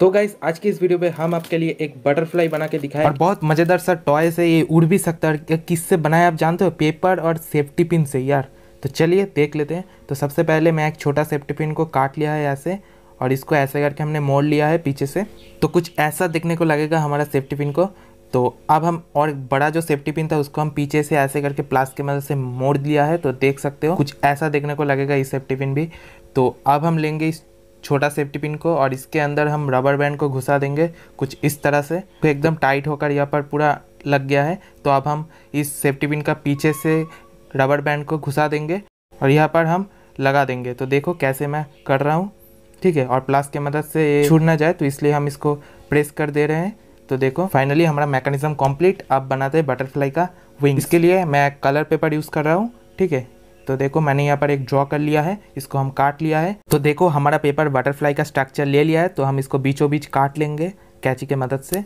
तो गाइस आज की इस वीडियो में हम आपके लिए एक बटरफ्लाई बना के दिखाए और बहुत मज़ेदार सा टॉय से ये उड़ भी सकता है किससे बनाया आप जानते हो पेपर और सेफ्टी पिन से यार तो चलिए देख लेते हैं तो सबसे पहले मैं एक छोटा सेफ्टी पिन को काट लिया है यहाँ से और इसको ऐसे करके हमने मोड़ लिया है पीछे से तो कुछ ऐसा देखने को लगेगा हमारा सेफ्टी पिन को तो अब हम और बड़ा जो सेफ्टी पिन था उसको हम पीछे से ऐसे करके प्लास्ट की मदद से मोड़ लिया है तो देख सकते हो कुछ ऐसा देखने को लगेगा ये सेफ्टी पिन भी तो अब हम लेंगे इस छोटा सेफ्टी पिन को और इसके अंदर हम रबर बैंड को घुसा देंगे कुछ इस तरह से तो एकदम टाइट होकर यहाँ पर पूरा लग गया है तो अब हम इस सेफ्टी पिन का पीछे से रबर बैंड को घुसा देंगे और यहाँ पर हम लगा देंगे तो देखो कैसे मैं कर रहा हूँ ठीक है और प्लास की मदद से ये छूट ना जाए तो इसलिए हम इसको प्रेस कर दे रहे हैं तो देखो फाइनली हमारा मैकेनिज्म कंप्लीट अब बनाते हैं बटरफ्लाई का विंग इसके लिए मैं कलर पेपर यूज़ कर रहा हूँ ठीक है तो देखो मैंने यहाँ पर एक ड्रॉ कर लिया है इसको हम काट लिया है तो देखो हमारा पेपर बटरफ्लाई का स्ट्रक्चर ले लिया है तो हम इसको बीचों बीच काट लेंगे कैची के मदद से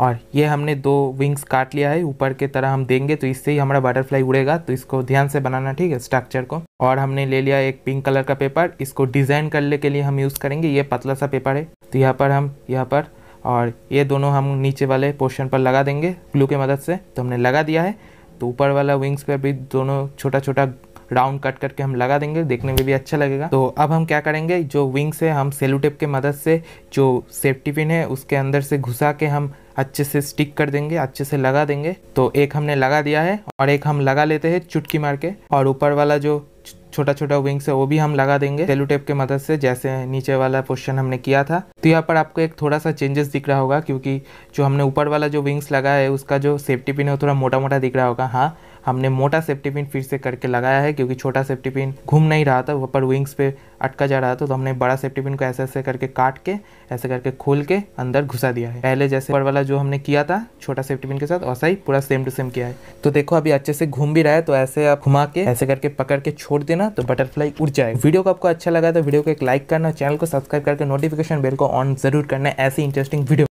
और ये हमने दो विंग्स काट लिया है ऊपर के तरह हम देंगे तो इससे ही हमारा बटरफ्लाई उड़ेगा तो इसको ध्यान से बनाना ठीक है स्ट्रक्चर को और हमने ले लिया एक पिंक कलर का पेपर इसको डिज़ाइन करने के लिए हम यूज़ करेंगे ये पतला सा पेपर है तो यहाँ पर हम यहाँ पर और ये दोनों हम नीचे वाले पोर्शन पर लगा देंगे ग्लू के मदद से तो हमने लगा दिया है तो ऊपर वाला विंग्स पर भी दोनों छोटा छोटा राउंड कट करके हम लगा देंगे देखने में भी अच्छा लगेगा तो अब हम क्या करेंगे जो विंग्स है हम सेलू टेप के मदद से जो सेफ्टी पिन है उसके अंदर से घुसा के हम अच्छे से स्टिक कर देंगे अच्छे से लगा देंगे तो एक हमने लगा दिया है और एक हम लगा लेते हैं चुटकी मार के और ऊपर वाला जो छोटा छोटा विंग्स है वो भी हम लगा देंगे सेलू टेप के मदद से जैसे नीचे वाला पोर्शन हमने किया था तो यहाँ पर आपको एक थोड़ा सा चेंजेस दिख रहा होगा क्योंकि जो हमने ऊपर वाला जो विंग्स लगा है उसका जो सेफ्टी पिन है वो थोड़ा मोटा मोटा दिख रहा होगा हाँ हमने मोटा सेफ्टी पिन फिर से करके लगाया है क्योंकि छोटा सेफ्टी पिन घूम नहीं रहा था ऊपर विंग्स पे अटका जा रहा था तो हमने बड़ा सेफ्टी पिन को ऐसे ऐसे करके काट के ऐसे करके खोल के अंदर घुसा दिया है पहले जैसे ऊपर वाला जो हमने किया था छोटा सेफ्टी पिन के साथ वैसा ही पूरा सेम टू सेम किया है तो देखो अभी अच्छे से घूम भी रहा है तो ऐसे आप घुमा के ऐसे करके पकड़ के छोड़ देना तो बटरफ्लाई उड़ जाए वीडियो को आपको अच्छा लगा तो वीडियो को एक लाइक करना चैनल को सब्सक्राइब करके नोटिफिकेशन बेल को ऑन जरूर करना ऐसी इंटरेस्टिंग वीडियो